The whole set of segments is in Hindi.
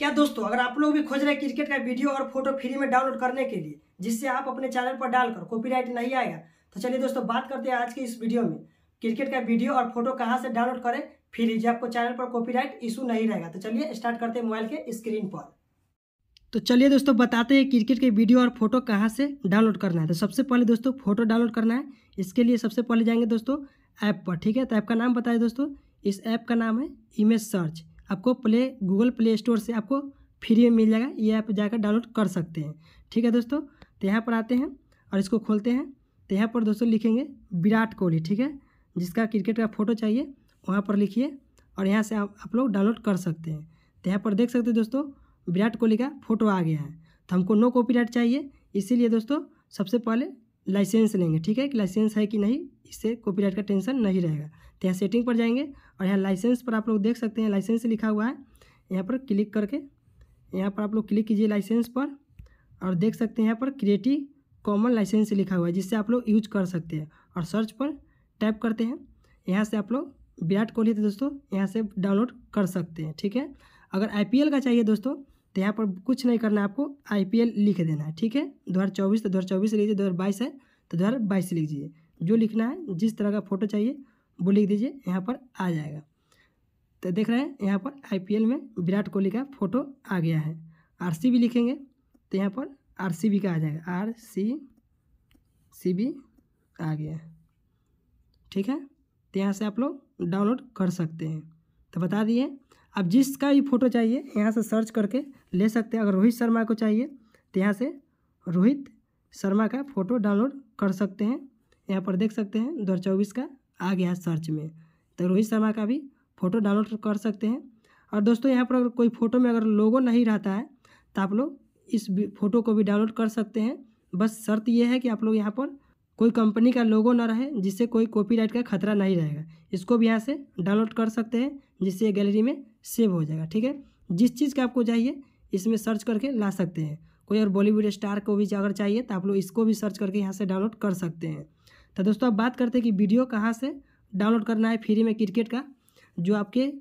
क्या दोस्तों अगर आप लोग भी खोज रहे क्रिकेट का वीडियो और फोटो फ्री में डाउनलोड करने के लिए जिससे आप अपने चैनल पर डालकर कॉपीराइट नहीं आएगा तो चलिए दोस्तों बात करते हैं आज के इस वीडियो में क्रिकेट का वीडियो और फोटो कहाँ से डाउनलोड करें फ्री जब आपको चैनल पर कॉपीराइट इशू नहीं रहेगा तो चलिए स्टार्ट करते हैं मोबाइल के स्क्रीन पर तो चलिए दोस्तों बताते हैं क्रिकेट के वीडियो और फोटो कहाँ से डाउनलोड करना है तो सबसे पहले दोस्तों फोटो डाउनलोड करना है इसके लिए सबसे पहले जाएंगे दोस्तों ऐप पर ठीक है तो ऐप का नाम बताए दोस्तों इस ऐप का नाम है इमेज सर्च आपको प्ले गूगल प्ले स्टोर से आपको फ्री में मिल जाएगा ये आप जाकर डाउनलोड कर सकते हैं ठीक है दोस्तों तो यहाँ पर आते हैं और इसको खोलते हैं तो यहाँ पर दोस्तों लिखेंगे विराट कोहली ठीक है जिसका क्रिकेट का फ़ोटो चाहिए वहाँ पर लिखिए और यहाँ से आप, लोग डाउनलोड कर सकते हैं तो यहाँ पर देख सकते हैं दोस्तों विराट कोहली का फ़ोटो आ गया है तो हमको नो कॉपीराइट चाहिए इसीलिए दोस्तों सबसे पहले लाइसेंस लेंगे ठीक है कि लाइसेंस है कि नहीं इससे कॉपीराइट का टेंशन नहीं रहेगा तो यहाँ सेटिंग पर जाएंगे और यहाँ लाइसेंस पर आप लोग देख सकते हैं लाइसेंस लिखा हुआ है यहाँ पर क्लिक करके यहाँ पर आप लोग क्लिक कीजिए लाइसेंस पर और देख सकते हैं यहाँ पर क्रिएटिव कॉमन लाइसेंस लिखा हुआ है जिससे आप लोग यूज कर सकते हैं और सर्च पर टैप करते हैं यहाँ से आप लोग विराट कोहली तो दोस्तों यहाँ से डाउनलोड कर सकते हैं ठीक है अगर आई का चाहिए दोस्तों तो यहाँ पर कुछ नहीं करना है आपको एल लिख देना है ठीक है दो हज़ार चौबीस तो दो हज़ार चौबीस लीजिए दो हज़ार बाईस है तो दो हज़ार बाईस लिख दीजिए जो लिखना है जिस तरह का फ़ोटो चाहिए वो लिख दीजिए यहाँ पर आ जाएगा तो देख रहे हैं यहाँ पर एल में विराट कोहली का फ़ोटो आ गया है बी लिखेंगे तो यहाँ पर बी का आ जाएगा आर सी सी बी आ गया ठीक है तो यहाँ से आप लोग डाउनलोड कर सकते हैं तो बता दिए अब जिसका भी फ़ोटो चाहिए यहाँ से सर्च करके ले सकते हैं अगर रोहित शर्मा को चाहिए तो यहाँ से रोहित शर्मा का फ़ोटो डाउनलोड कर सकते हैं यहाँ पर देख सकते हैं दो का आ गया सर्च में तो रोहित शर्मा का भी फ़ोटो डाउनलोड कर सकते हैं और दोस्तों यहाँ पर अगर कोई फ़ोटो में अगर लोगो नहीं रहता है तो आप लोग इस फ़ोटो को भी डाउनलोड कर सकते हैं बस शर्त यह है कि आप लोग यहाँ पर कोई कंपनी का लोगो ना रहे जिससे कोई कॉपीराइट का खतरा नहीं रहेगा इसको भी यहाँ से डाउनलोड कर सकते हैं जिससे गैलरी में सेव हो जाएगा ठीक है जिस चीज़ का आपको चाहिए इसमें सर्च करके ला सकते हैं कोई और बॉलीवुड स्टार को भी अगर चाहिए तो आप लोग इसको भी सर्च करके यहाँ से डाउनलोड कर सकते हैं तो दोस्तों आप बात करते हैं कि वीडियो कहाँ से डाउनलोड करना है फ्री में क्रिकेट का जो आपके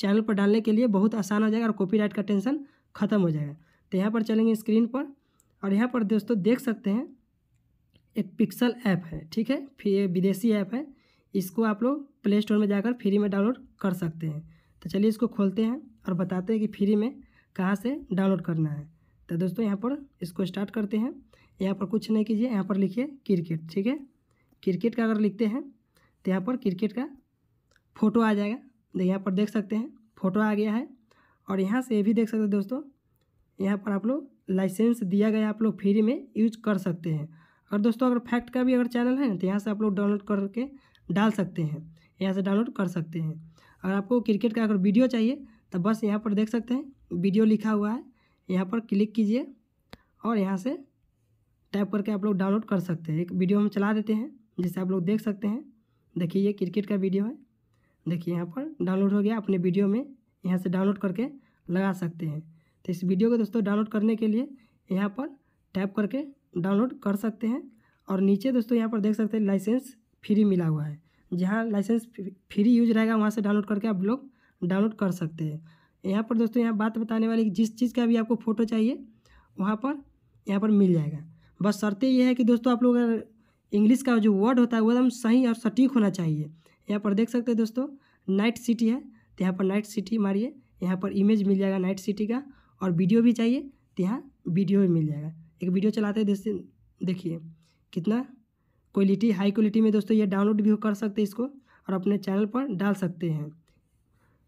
चैनल पर डालने के लिए बहुत आसान हो जाएगा और कॉपीराइट का टेंशन ख़त्म हो जाएगा तो यहाँ पर चलेंगे स्क्रीन पर और यहाँ पर दोस्तों देख सकते हैं एक पिक्सल ऐप है ठीक है फिर विदेशी ऐप है इसको आप लोग प्ले स्टोर में जाकर फ्री में डाउनलोड कर सकते हैं तो चलिए इसको खोलते हैं और बताते हैं कि फ्री में कहाँ से डाउनलोड करना है तो दोस्तों यहाँ पर इसको स्टार्ट करते हैं यहाँ पर कुछ नहीं कीजिए यहाँ पर लिखिए क्रिकेट ठीक है क्रिकेट का अगर लिखते हैं तो यहाँ पर क्रिकेट का फ़ोटो आ जाएगा तो यहाँ पर देख सकते हैं फ़ोटो आ गया है और यहाँ से ये भी देख सकते हैं दोस्तों यहाँ पर आप लोग लाइसेंस दिया गया आप लोग फ्री में यूज कर सकते हैं और दोस्तों अगर फैक्ट का भी अगर चैनल है ना तो यहाँ से आप लोग डाउनलोड करके डाल सकते हैं यहाँ से डाउनलोड कर सकते हैं अगर आपको क्रिकेट का अगर वीडियो चाहिए तो बस यहाँ पर देख सकते हैं वीडियो लिखा हुआ है यहाँ पर क्लिक कीजिए और यहाँ से टाइप करके आप लोग डाउनलोड कर सकते हैं एक वीडियो हम चला देते हैं जिसे आप लोग देख सकते हैं देखिए ये क्रिकेट का वीडियो है देखिए यहाँ पर डाउनलोड हो गया अपने वीडियो में यहाँ से डाउनलोड करके लगा सकते हैं तो इस वीडियो को दोस्तों डाउनलोड करने के लिए यहाँ पर टैप करके डाउनलोड कर सकते हैं और नीचे दोस्तों यहाँ पर देख सकते हैं लाइसेंस फ्री मिला हुआ है जहाँ लाइसेंस फ्री यूज रहेगा वहाँ से डाउनलोड करके आप लोग डाउनलोड कर सकते हैं यहाँ पर दोस्तों यहाँ बात बताने वाली जिस चीज़ का भी आपको फ़ोटो चाहिए वहाँ पर यहाँ पर मिल जाएगा बस शर्तें यह है कि दोस्तों आप लोग अगर इंग्लिश का जो वर्ड होता है वो एकदम सही और सटीक होना चाहिए यहाँ पर देख सकते हैं दोस्तों नाइट सिटी है तो यहाँ पर नाइट सिटी मारिए यहाँ पर इमेज मिल जाएगा नाइट सिटी का और वीडियो भी चाहिए तो यहाँ वीडियो भी मिल जाएगा एक वीडियो चलाते हैं देखिए कितना क्वालिटी हाई क्वालिटी में दोस्तों ये डाउनलोड भी कर सकते हैं इसको और अपने चैनल पर डाल सकते हैं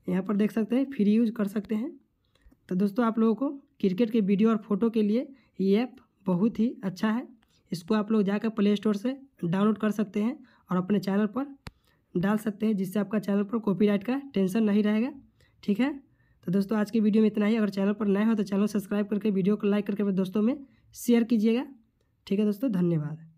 यहाँ पर देख सकते हैं फ्री यूज कर सकते हैं तो दोस्तों आप लोगों को क्रिकेट के वीडियो और फोटो के लिए ये ऐप बहुत ही अच्छा है इसको आप लोग जाकर प्ले स्टोर से डाउनलोड कर सकते हैं और अपने चैनल पर डाल सकते हैं जिससे आपका चैनल पर कॉपीराइट का टेंशन नहीं रहेगा ठीक है तो दोस्तों आज की वीडियो में इतना ही अगर चैनल पर नए हो तो चैनल सब्सक्राइब करके वीडियो को लाइक करके दोस्तों में शेयर कीजिएगा ठीक है दोस्तों धन्यवाद